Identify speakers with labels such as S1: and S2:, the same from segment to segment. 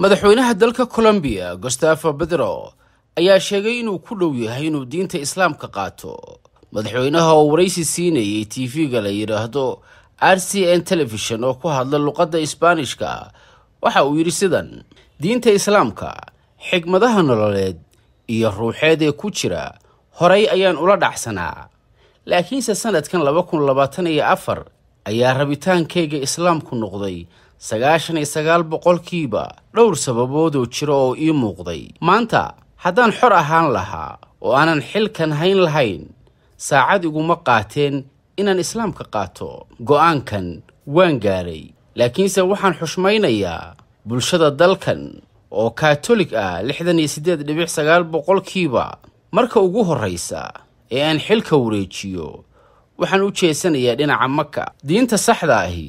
S1: madaxweynaha dalka colombiya gustafo bedro ayaa sheegay inuu ku dhow yahay inuu diinta islaamka qaato madaxweynaha oo waraysi siinayay t v ga la yidhaahdo r c n telefishon oo ku hadla luqadda isbaanishka waxa uu yidhi sidan diinta islaamka xigmadaha nololeed iyo ruuxeed ee ku jira horay ayaan ula dhacsanaa laakiinse sannadkan laba kun labaatan iyo afar ayaa rabitaankayga islaamku noqday sagaashan iyo sagaal boqolkiiba dhowr sababood oo jira oo ii muuqday maanta haddaan xor ahaan lahaa oo aanan xilkan hayn lahayn saacad iguma qaateen inaan islaamka qaato go'aankan waan gaadhay laakiinse waxaan xushmaynayaa bulshada dalkan oo katolig ah lixdan iyo siddeed dhibic sagaal boqolkiiba marka ugu horraysa ee aan xilka wareejiyo waxaan u jeesanayaa dhinaca maka diinta saxda ahi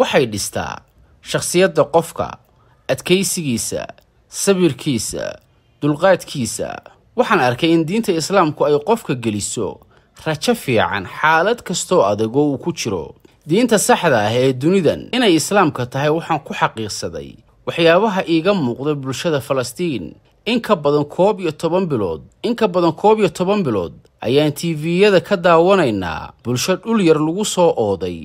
S1: waxay dhistaa shakhsiyadda qofka adkaysigiisa sabirkiisa dulqaadkiisa waxaan arkay in diinta islaamku ay qofka geliso rajo fiican xaalad kastoo adag oo uu ku jiro diinta saxda ah ee dunidan inay islaamka tahay waxaan ku xaqiiqsaday waxyaabaha iiga muuqda bulshada falastiin in ka badan koob iyo toban bilood in ka badan koob iyo toban bilood ayaan tifiyada ka daawanaynaa bulsho dhul yar lagu soo ooday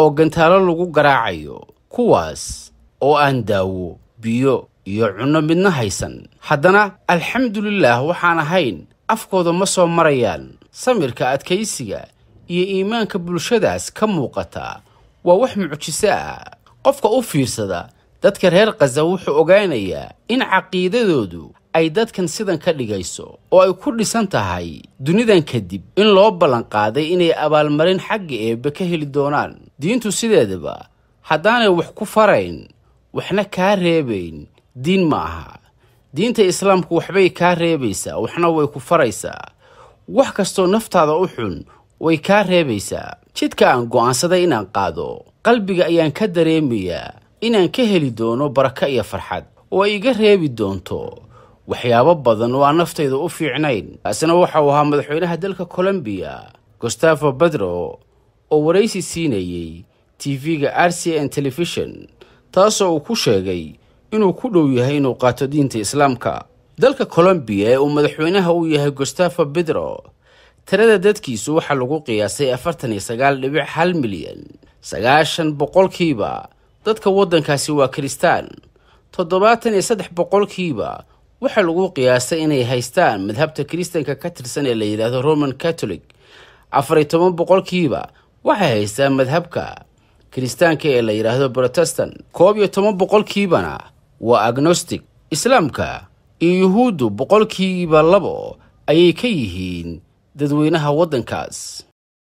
S1: oo gantaalo lagu garaacayo kuwaas oo aan daawo biyo iyo cunno midna haysan haddana alxamdulilaah waxaan ahayn afkooda ma soo marayaan samirka adkaysiga iyo iimaanka bulshadaas ka muuqata waa wax mucjiso ah qofka u fiirsada dadka reer khaza wuxuu ogaanayaa in caqiidadoodu ay dadkan sidan ka dhigayso oo ay ku dhisan tahay dunidan kadib in loo ballanqaaday inay abaalmarin xagga eebbe ka heli doonaan diintu sideedaba haddaanay wax ku farayn waxna kaa reebayn diin ma aha diinta islaamku waxbay kaa reebaysaa waxna way ku faraysaa wax kastoo naftaada u xun way kaa reebaysaa jidka aan go'aansaday inaan qaado qalbiga ayaan ka dareemayaa inaan ka heli doono barako iyo farxad oo ay iga reebi doonto waxyaabo badan oo aan naftayda u fiicnayn kaasina waxauu ahaa madaxweynaha dalka kolombiya gustafo bedro oo waraysi siinayey tv-ga r c n television taasoo uu ku sheegay inuu ku dhow yahay inuu qaato diinta islaamka dalka colombiya ee uu madaxweynaha u yahay gustafo bedro tirada dadkiisu waxaa lagu qiyaasay afartan iyo sagaal dhibic hal milyan sagaashan boqolkiiba dadka waddankaasi waa kiristaan toddobaatan iyo saddex boqolkiiba waxaa lagu qiyaasay inay haystaan madhabta kiristanka ka tirsan ee la yidhaahdo roman catholic afar iyo toban boqolkiiba waxay haystaan madhabka kiristaanka ee la yidhaahdo brotestan koob iyo toban boqolkiibana waa agnostic islaamka iyo yuhuuddu boqolkiiba labo ayay ka yihiin dadweynaha waddankaas